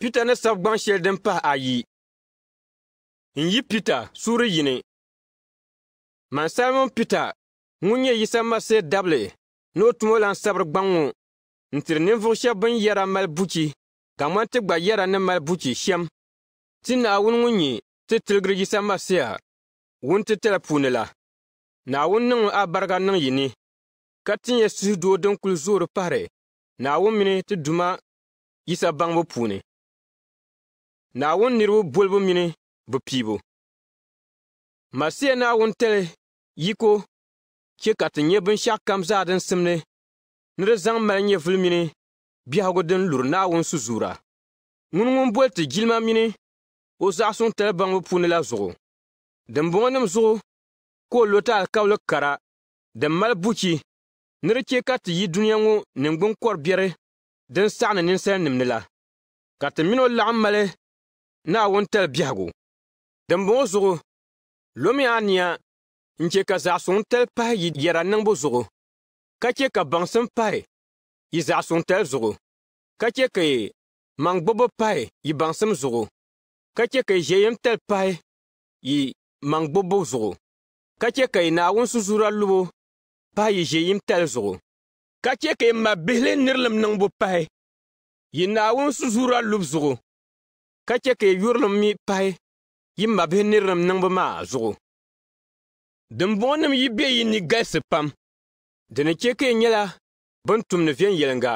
Pita ni sabi shɛli din pahi ayi n yi Pita suuri yini. Mansalmin Pita ŋun nyɛ Yisa se dabili ni o tumo lan sabiri gbaŋ ŋɔ n tiri ninvuɣu shab bin yɛra mali buchi ka ŋmanti gba yɛra ni mali buchi shɛm ti Naawuni ŋun nyɛ ti tiligiri Yisa Masiha wun titali puuni la. Naawuni niŋmi a bariga niŋ yi ni ka ti nyɛ suhudoo din kuli zoori pahari Naawuni mini ti duma Yisa baŋbu puuni. naawuni niriba bolibu mini bɛ piibu masiya naawuni tali yiko che ka ti nyɛ binshɛɣu kam zaa din simdi ni di zaŋ mali nyɛvuli mini biɛhigu din luri naawuni suzuura ŋuni ŋun boli ti jilima mini o zaɣasuŋ tali baŋbu puuni la zuɣu dimbɔŋɔnim zuɣu ka o lo ti alikabili kara din mali buchi ni di che ka ti yi duniya ŋɔ ningbuni biɛri din saɣini ninsalinima ni la ka ti mini o laɣim mali ni a wuntali biɛhigu dimbɔŋɔ zuɣu lomi a nia n chɛ ka zaɣasuŋ pahi yi yɛra niŋbu zuɣu ka che ka baŋsim pahi yi zaɣasuŋ tali zuɣu ka chɛ ka maŋgbubu pahi yi baŋsim zuɣu ka che ka ʒɛyim tali pahi yi maŋgbubu zuɣu ka chɛ ka naawunsi zura lubu pahi yi ʒɛyim tali zuɣu ka che ka ma bihili nirilim niŋbu pahi yi naawunsi zura lubu zuɣu ka tjekye yur lom mi pay, yi mabye nir lom nanboma, zwo. Den bonem yi beyi ni gaysi pam, dene tjekye nye la, bantoum ne vyen yelenga.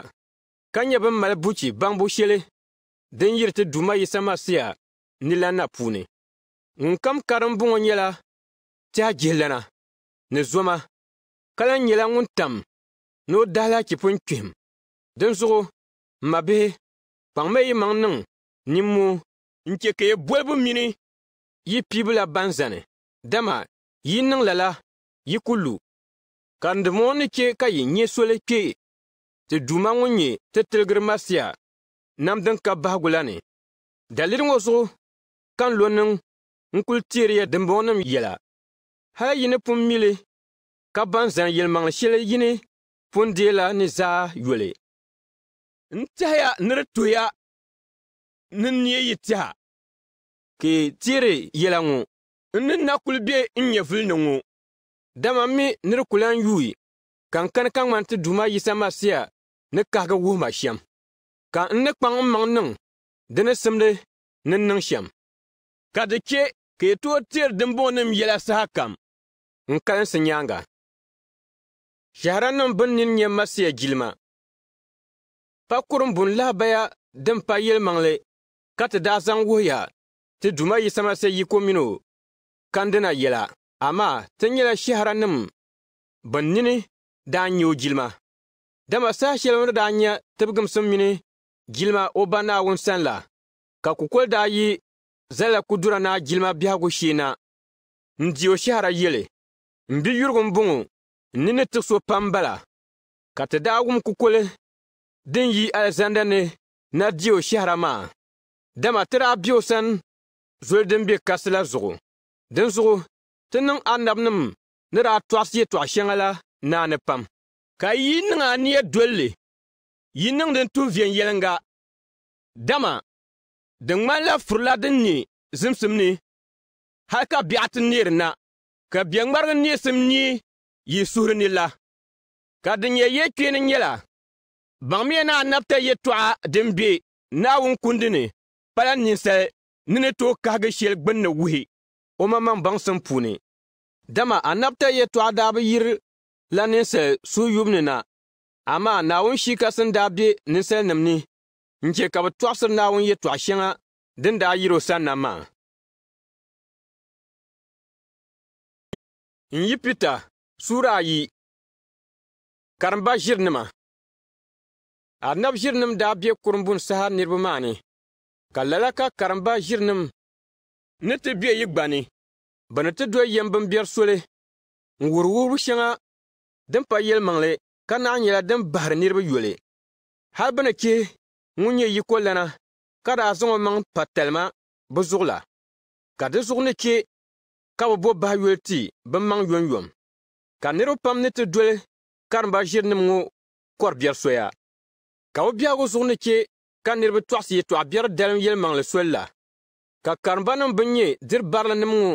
Kanya ben malabuti bangbo chele, den yire te duma yisama siya, nilana pwune. Un kam karambon nye la, tja jelana, ne zwoma, kalan nye la ngon tam, nou dala ki pon kwe. Den zwo, mabye, pangme yi man nang, nimmuu n ka ye bolibu mini yi piibu la ban zani dama yi niŋla la yi ku lu karindimo ni ce ka yi nyɛ soli kpee ti duuma ŋun nyɛ ti tiligiri masiya nam din ka bahigu la ni dalili ŋɔ zuɣu kan lo niŋ n kuli teeriya nim yɛla hali yini pun mili ka ban zani yilimaŋ shɛli yini pun deela ni zaa yoli n ni di ni n yi tiɛha ka tiri yɛla ŋɔ n ni na kuli be n nyɛ ni ŋɔ dama mi ni di ku lan yuui ka n kani ka ŋmani ti Duuma Yisa Masiya ni kahigi wuhima shɛm ka n ni kpaŋ n maŋ niŋ di ni simdi ni niŋ shɛm ka di che ka yi tooi tiri dimbɔŋnim yɛla saha kam n kalinsi nyaanga shaharanim bin nin nyɛ Masiya jilima pa bun lahabaya din pa yelmaŋli. ka ti daa zaŋ wuhiya ti Duuma yisama se yiko mini o kandina yɛla amma ti nyɛla shɛharanim bin da daa nyɛ o jilima dama saha shɛli ni daa nyɛ tibigimsim mini jilima o ba Naawuni sani la ka kukoli daa yi zala kudura dura naa jilima biɛhigu shee na n di o shɛhara yɛli n bi yurigu n bɔŋɔ n ni ni tiɣiso pam bala ka ti daa wum kukoli din yi Alizanda na di o shɛhara maa Dama ti daa o sani zoli din be kasi la zuɣu. Din zuɣu ti niŋ anabinim ni daa tɔɣisi yɛtɔɣ' shɛŋa la naani pam. Ka yi niŋ a niya dolli, yi niŋ din tum viɛnyɛliŋga. Dama di ŋmanila furila din ne zimsim ni, hali ka biɛɣu ti neeri na, ka biɛŋmarigi neesim ni yi suhuri ni la. Ka din nyɛ kpeeni nyɛla, baŋ miya ni a nabita yɛtɔɣa din be naawun kundi ni pala la ninsal ni ni tooi kahigi shɛli gbunni wuhi o ma maŋ baŋsim puuni dama anabta yɛtɔɣa daa bi yiri la ninsal suhuyubni na amma naawun shii ka sin daa be ninsalinima ni n chɛ ka bi tɔɣisiri naawuni yɛtɔɣa shɛŋa din daa yiri o na maa n yi pita suura ayi karimba ʒirinima anabi ʒirinim daa be kurumbun saha niraba maa ni ka lala ka karimba ʒirinim ni ti be yi gbani bɛ ni ti doli yɛm bimbɛri soli n wuri wuhibu shɛŋa din pa yɛlimaŋli ka naɣi nyɛla din bahiri niriba yoli hali bɛ ni chihi ŋun nyɛ yiko lana ka daa zaŋ o maŋ pa talima bɛ zuɣu la ka di zuɣu ni che ka bɛ bo bahi yoli ti bɛ maŋ yomyom ka niriba pam ni ti doli karimba ʒirinim ŋɔ kɔri biɛri soya ka bɛ biɛhigu zuɣu ni che ka niriba tɔɣisi yɛtɔɣa biɛri dalim yɛlimaŋli soli la ka karimbanim bin nyɛ diri barilinim ŋɔ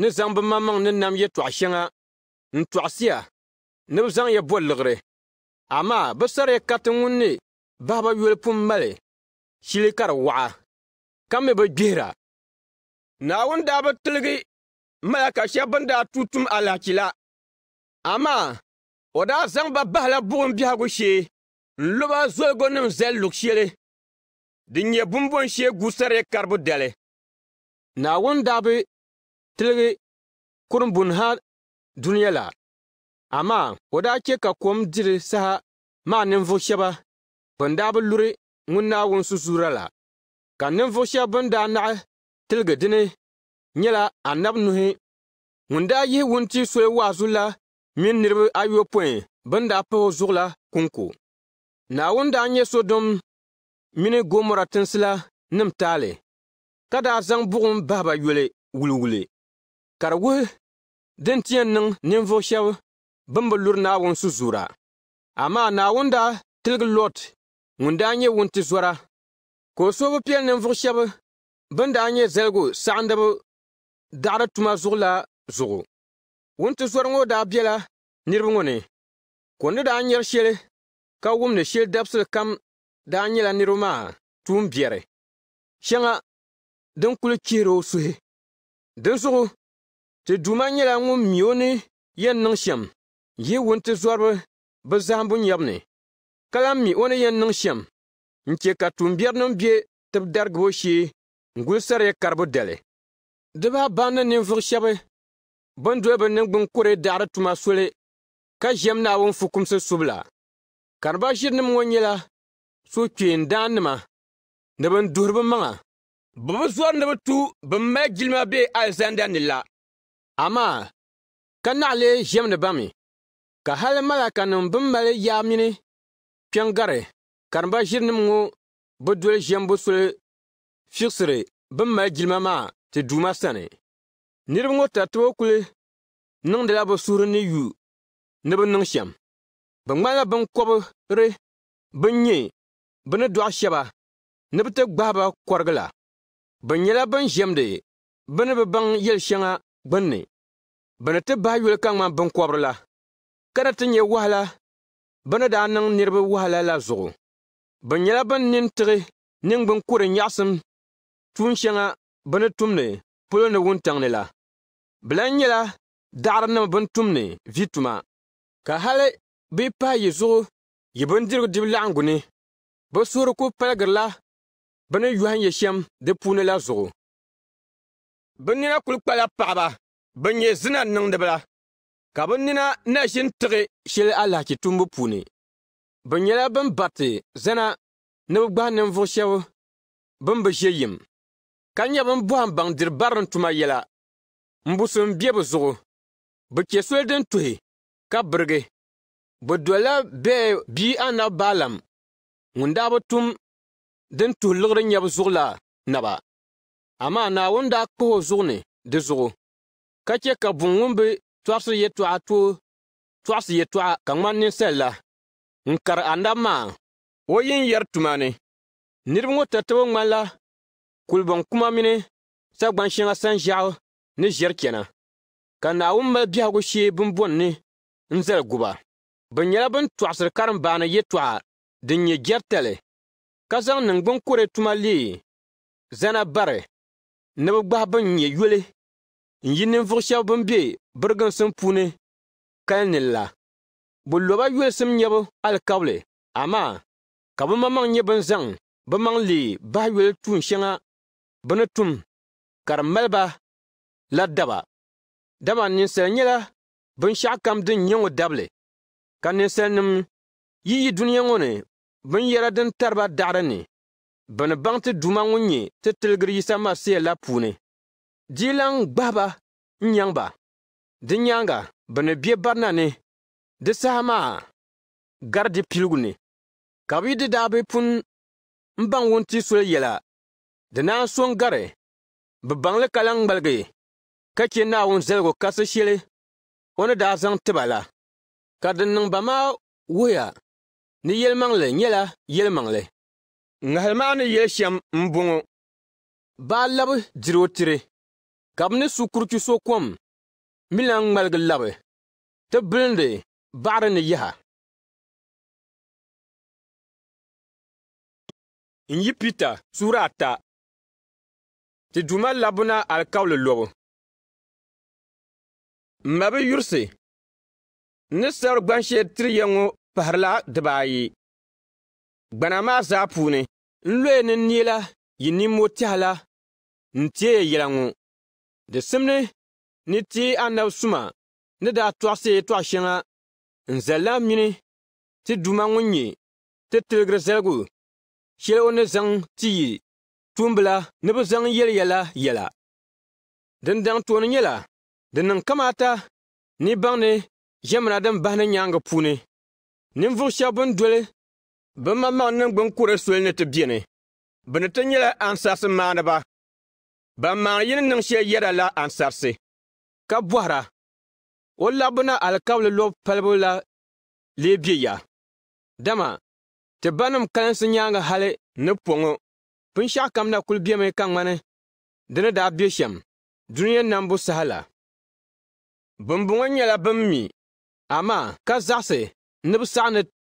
ni zaŋ bɛ mamaŋ ni nam yɛtɔɣa shɛŋa n tɔɣisiya ni bɛ zaŋ ya boliligiri amaa bɛ sariya kati ŋun ni bahaba yoli pun mali shili ka di waɣa ka mi bɛ gbihira naawuni daa bi tiligi ka shɛb bin daa tu tum alahachi la amaa o daa zaŋ ba bahila buɣum biɛhigu shee n luba zoligonim zali luɣu shɛli din nyɛ bumbɔŋ shee guusariya karibu dali naawuni daabi tiligi bun ha duniya la amma o daa chɛ ka kom diri saha maa ninvuɣu shɛba bin daa bi luri ŋun naawuni susuura la ka ninvuɣu shɛba bin daa naɣi tiligi dini nyɛla anabi nuhi ŋun daa yihi wunti soli waazu la mini niriba ayɔpoin bin daa pahi o zuɣu la kunko naawuni daa nyɛ sodom mini gomora tinsi la nim taali ka daa zaŋ buɣum bahiba yoli wuliwuli ka di wuhi din ti yɛn niŋ ninvuɣu shɛba bin bi luri naawuni suzuura amaa naawuni daa tiligi lot ŋun daa nyɛ wunti zɔra ka o so bi piɛli ninvuɣu shɛba bin daa nyɛ zaligu saɣindibu daɣiri tuma zuɣu la zuɣu wunti zɔri ŋɔ daa biɛla niriba ŋɔ ni ko ni daa nyɛri shɛli ka wumdi shɛli dabisili kam daa nyɛla niriba maa tuun biɛri shɛŋa din kuli chihiri o suhi din zuɣu ti Duuma nyɛla ŋun mi o ni yɛn niŋ shɛm yi wunti zɔriba bɛ zahimbu nyɛbu ni ka lan mi o ni yɛn niŋ shɛm n che ka tuumbiɛrinim be tib darigibo shee n guli sariya karibu dali dibaa ni ninvuɣu shɛba n doli bɛ ningbun kore daɣiri tuma soli ka ʒɛm Naawuni fukumsi subila. ba ʒirinim ŋɔ nyɛla so kpeen daannima ni bin duhi bi maŋa bi bi zɔri ni bi tu bin mali jilima be alizanda ni la amaa ka naɣali ʒɛmdi bami ka hali malakanim bin mali yaa mini kpɛn gari karimba ʒirinim ŋɔ bi doli ʒɛm bi soli fiɣisiri bin mali jilima maa ti duuma sani niriba ŋɔ taritiba kuli niŋdila bi suhiri ni yu ni bi niŋ shɛm bi ŋmanila binkɔbiri bin nyɛ bɛ ni dɔɣi shɛba ni bɛ ti ba kɔrigi la bɛ nyɛla ban ʒɛmdi bɛ ni bɛ baŋ yɛli shɛŋa gbunni bɛ ni ti bahi yuli ka ŋmani binkɔbiri la ka na ti nyɛ wahala bɛ ni daa niŋ niriba wahala la zuɣu bɛ nyɛla ban nini tiɣi ningbin kuri nyaɣisim tuun shɛŋa bɛ ni tumdi polo ni wuntaŋ ni la bɛ lan nyɛla daɣarinima bɛ ni tumdi vi tuma ka hali bɛ pahi yi zuɣu yi bindirigu dibu laɣingu ni bɛ suhiri ku paligirila bɛ ni yɔhanyɛ shɛm di puuni la zuɣu bɛ nina kuli kpala paɣaba bɛ nyɛ zina niŋdiba la ka bɛ nina na ʒin tiɣi shɛli alachi tumbu puuni bɛ nyɛla bin bariti zana ni bɛ gbahi ninvuɣu shɛb bin bi ʒe yim ka nyɛ bin bɔhim baŋ diri barin tuma yɛla n busim be bɛ zuɣu bɛ che soli din tuhi ka birigi bɛ dolila bɛɛ bia anabi baalam daa bi tum din tuhulligiri nyɛbu zuɣu la naba amaa naawuni daa kpahi o zuɣu ni di zuɣu ka chɛ ka buŋ ŋun bi tɔɣisi yɛtɔɣa too tɔɣisi yɛtɔɣa ka ŋmani ninsal la n kari andabi maa o yin yɛri tuma ni niriba ŋɔ tatabo ŋmanila kulibɔŋ kuma mini sagbani shɛŋa sanʒiɛɣu ni ʒiɛri chɛna ka naawuni mali biɛhigu shee bin bɔni ni n zali guba bɛ nyɛla bin tɔɣisiri karimbaani yɛtɔɣa din nyɛ jɛritali ka zaŋ kore tuma lee zana bari ni bi gbahi bin nyɛ yoli n yi ninvuɣu shɛba bin be biriginsim puuni kali la bɛ loba yolisim nyɛbu alikabili amma. ka bɛ mamaŋ nyɛ bin zaŋ bi maŋ lee bahi yoli tuun shɛŋa bɛ ni tum ka di maliba la daba dama ninsal nyɛla binshɛɣu kam din nyɛ ŋɔ dabili ka ninsalinima yi yi duniya ŋɔ ni binyɛra din tariba daɣiri ni bini baŋ ti duma ŋun nyɛ ti tiligiri yisa masiya la puuni lan gbahaba n nyaŋ ba di nyaanga ni be barina ni di saha maa gari di piligu ni ka bi yi di daa bi pun n baŋ wun ti soli yɛla di naan so n gari bi baŋli ka lan ŋmaligi ka chɛ naawun zaligu kasi shɛli o ni daa zaŋ tiba la ka din niŋ ba maa wuhiya ni yɛlimaŋli nyɛla yɛlimaŋli ŋahalimaa ni yɛli shɛm m bɔŋɔ baa labi diri o tiri ka bɛ ni sukuruchu so kom mi lan ŋmaligi labi ti bilindi baɣari ni yaha n yi pita suura ata ti Duuma labu na alikabili lobu m ma bi yurisi ni sari gbanshee tiri ya ŋɔ pahirila dibaayi gbana maa zaa puuni n lɔya ni nii la yi nimmo tɛha la n teeya yɛla ŋɔ di simni ni tee anabi suma ni daa tɔɣisi yɛtɔɣ shɛŋa n zalilan mini ti duma ŋun nyɛ ti tiligiri zaligu shɛli o ni zaŋ ti yi tumbila ni bi zaŋ yɛli yɛla yɛla tooni nyɛla di niŋ kamaata ni baŋ ni ʒɛmina din bahi ni nyaanga puuni Ninvuɣu shɛba bin doli bi maŋmaŋ ningbuni kuri soli ni ti biɛni. bi ni ti nyɛla ansarisi maaniba. Ban maani yini niŋ shɛli yɛda la ansarisi, ka bɔhira. O labbu na alikabili lobu palibu la ya Dama, ti nim kalinsi nyaanga hali ni pɔŋɔ. Binshɛɣu kam na kuli biɛmi ka ŋmani di ni daa be shɛm, duniya nambu saha la. Bimbɔŋɔ nyɛla bin mi, amaa ka zaɣisi ni bi saɣi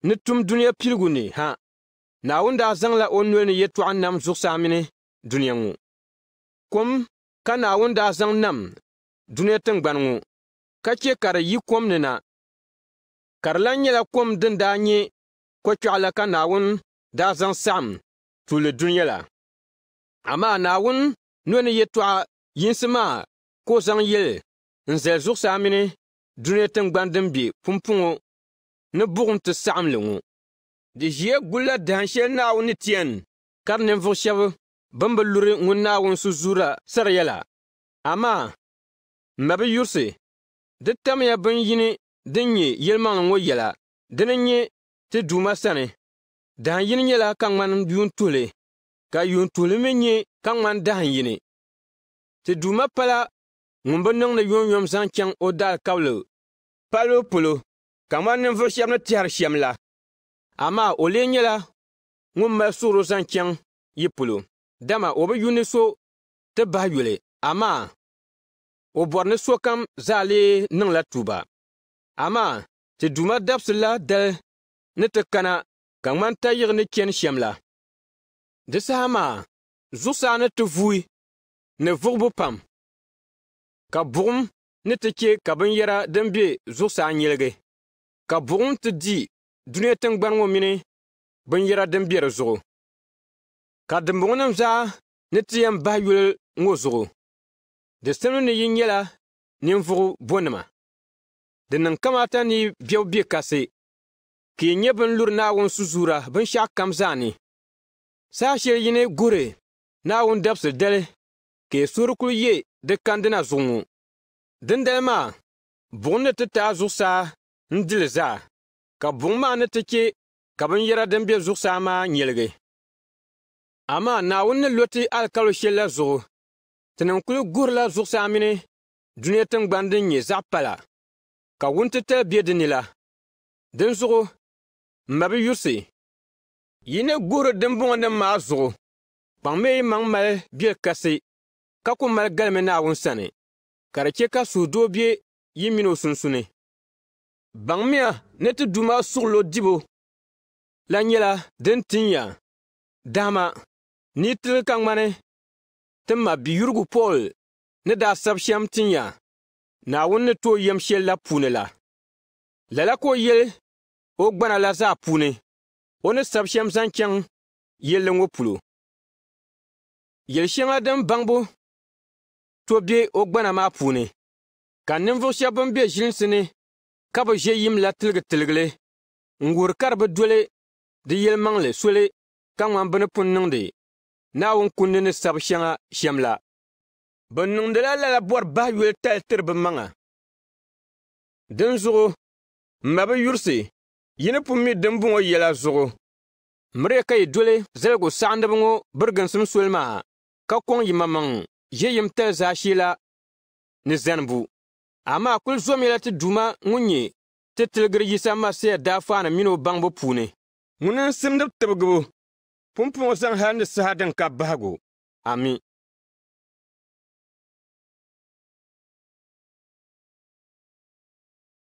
ni tum duniya piligu ni ha naawuni daa zaŋla o noli ni yɛtɔɣa nam zuɣusaa mini duniya ŋɔ kom ka naawuni daa zaŋ nam duniya tingbani ŋɔ ka che ka di yi kom ni na ka di lan nyɛla kom din daa nyɛ kɔkpɛɣu la ka naawuni daa zaŋ saɣim tuuli duniya la amaa naawuni noli ni yɛtɔɣa yinsi maa ka o zaŋ yɛli n zali zuɣusaa mini duniya tingbani din bɛ punpuŋɔ ni buɣum ti saɣimli ŋɔ di ʒiya gbulla dahin shɛli Naawuni ni ka di ninvuɣu shɛba bɛn bi luri ŋun Naawuni sari yɛla amaa m ma bi yurisi di tamya bin yini din nyɛ yɛlimaŋli ŋɔ yɛla dini n-nyɛ ti Duuma sani dahin yini nyɛla ka ŋmani tuhili ka tuhili mi nyɛ ka ŋmani dahin yini ti Duuma pala ŋun bi niŋdi yomyom zaŋ chaŋ o daalikabili kabili palibu polo kamani ninvuɣu shɛm ni tɛhiri shɛm la amma o lee nyɛla ŋun mali suɣuro zaŋ chɛŋ yi polo dama o bi yuuni so ti bahi yuli amma o bɔri ni sokam zaa lee niŋla tuuba amma ti Duuma dabisi la dali ni ti kana ka ŋmani yiɣi ni chɛni shɛm la di saha maa zuɣusaa ni ti vui ni vuɣubu pam ka buɣum ni ti che ka binyɛra din be zuɣusaa nyiligi ka buɣum ti di duniya tingbani ŋɔ mini binyɛra din be di zuɣu ka dimbɔŋnim zaa ni ti yɛn bahi yuli ŋɔ zuɣu di simdi ni yi nyɛla ninvuɣu bonima di niŋ kamata ni biɛbu be kasi ka yi nyɛ bin luri naawuni suzuura binshɛɣu kam ni saa shɛli yini guhiri naawuni dabisi dali ka yi suhuri kuli ye di kandina zuɣu ŋɔ dindali maa buɣum ni ti taai zuɣusaa n dili zaa ka buŋ maa ni ti kɛ ka binyɛra din be zuɣusaa maa nyiligi amaa naawuni ni lo ti alikalu shɛli la zuɣu ti nin kuli guhirila zuɣusaa mini duniya tingbani din nyɛ zaɣ pala ka wuntitali be di ni la din zuɣu m ma bi yurisi yi ni guhiri dimbɔŋnim maa zuɣu kpaŋ mi yi maŋ mali bɛ kasi ka ku mali galimi naawuni sani ka di ce ka suhudoo be yi mini o sunsuuni baŋ miya ni ti Duuma suɣulo dibo la nyɛla din ti ya dahama ni yi ka ŋmani ti ma biyurigu Paul ni daa sab shɛm ti n ya Naawuni ni tooi yɛm shɛli la puuni la lala ka o yɛli o gbana la zaa puuni o ni sab shɛm zaŋ chɛŋ yilli ŋɔ polo yili shɛŋa din baŋbu to bɛ o gbana maa puuni ka ninvuɣu shɛba bin bɛ ʒinsi ni Kabo je yim la telge telge le, un gwo rkarbe dwele, di yelman le soule, kan wan benepon nende, na wankonde ne sab chen a, chen la. Ben nende la lalabwar bah yu el tel terbe man a. Den zoro, mabey yurse, yene pou mi denvon woye la zoro. Mre kaye dwele, zelgo sa andebo ngo, bergen sem soule ma. Kwa kwen yi maman, je yim tel zahe la, ne zenvou. amaa kuli la ti duma ŋun nyɛ ti tiligiri yisa Masiya daafaani mini o baŋbu puuni. Ŋuni n simdi tibigibu, pumpɔŋ zaŋ hali ni saha din ka bahigu. Ami.